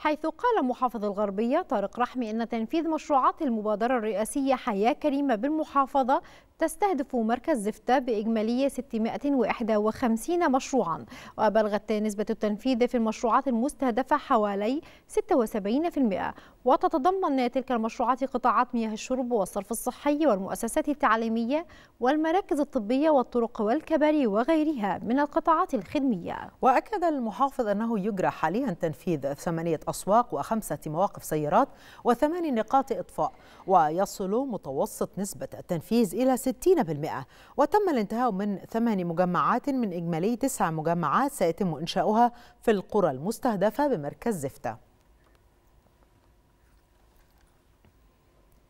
حيث قال محافظ الغربية طارق رحمي أن تنفيذ مشروعات المبادرة الرئاسية حياة كريمة بالمحافظة تستهدف مركز زفتة بإجمالية 651 مشروعا وبلغت نسبة التنفيذ في المشروعات المستهدفة حوالي 76% وتتضمن تلك المشروعات قطاعات مياه الشرب والصرف الصحي والمؤسسات التعليمية والمراكز الطبية والطرق والكباري وغيرها من القطاعات الخدمية وأكد المحافظ أنه يجرى حاليا تنفيذ ثمانية أسواق وخمسة مواقف سيارات وثمان نقاط إطفاء ويصل متوسط نسبة التنفيذ إلى 60% وتم الانتهاء من ثمان مجمعات من إجمالي تسع مجمعات سيتم إنشاؤها في القرى المستهدفة بمركز زفتة